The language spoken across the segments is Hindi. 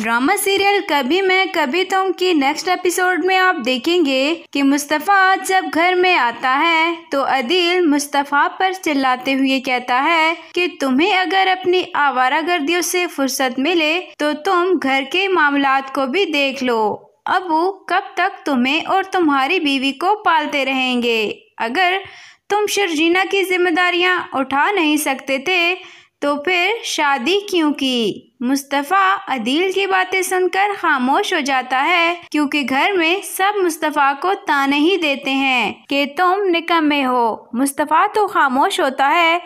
ड्रामा सीरियल कभी मैं कभी तुम की नेक्स्ट एपिसोड में आप देखेंगे कि मुस्तफ़ा जब घर में आता है तो अदील मुस्तफ़ा पर चिल्लाते हुए कहता है कि तुम्हें अगर अपनी आवारा गर्दियों से फुर्सत मिले तो तुम घर के मामला को भी देख लो अबू कब तक तुम्हें और तुम्हारी बीवी को पालते रहेंगे अगर तुम शर्जीना की जिम्मेदारियाँ उठा नहीं सकते थे तो फिर शादी क्यों की मुस्तफ़ा अदील की बातें सुनकर खामोश हो जाता है क्योंकि घर में सब मुस्तफ़ा को ताने ही देते हैं कि तुम निकम्मे हो मुस्तफ़ा तो खामोश होता है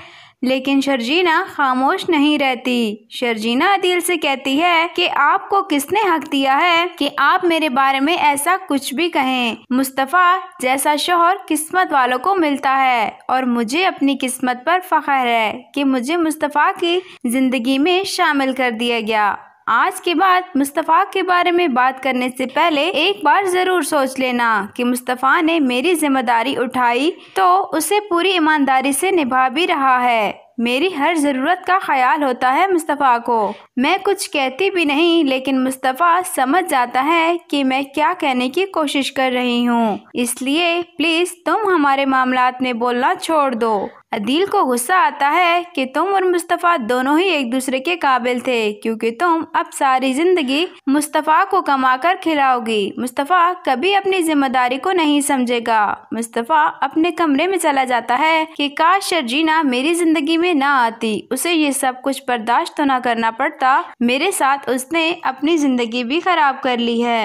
लेकिन शर्जीना खामोश नहीं रहती शर्जीना अदील से कहती है कि आपको किसने हक दिया है कि आप मेरे बारे में ऐसा कुछ भी कहें मुस्तफ़ा जैसा शोहर किस्मत वालों को मिलता है और मुझे अपनी किस्मत पर फख्र है कि मुझे मुस्तफ़ा की ज़िंदगी में शामिल कर दिया गया आज के बाद मुस्तफ़ा के बारे में बात करने से पहले एक बार ज़रूर सोच लेना कि मुस्तफ़ा ने मेरी जिम्मेदारी उठाई तो उसे पूरी ईमानदारी से निभा भी रहा है मेरी हर ज़रूरत का ख्याल होता है मुस्तफ़ा को मैं कुछ कहती भी नहीं लेकिन मुस्तफ़ा समझ जाता है कि मैं क्या कहने की कोशिश कर रही हूँ इसलिए प्लीज़ तुम हमारे मामला में बोलना छोड़ दो अदील को गुस्सा आता है कि तुम और मुस्तफ़ा दोनों ही एक दूसरे के काबिल थे क्योंकि तुम अब सारी ज़िंदगी मुस्तफ़ा को कमाकर खिलाओगी मुस्तफ़ा कभी अपनी जिम्मेदारी को नहीं समझेगा मुस्तफ़ा अपने कमरे में चला जाता है कि काश शर्जीना मेरी ज़िंदगी में ना आती उसे ये सब कुछ बर्दाश्त तो ना करना पड़ता मेरे साथ उसने अपनी ज़िंदगी भी खराब कर ली है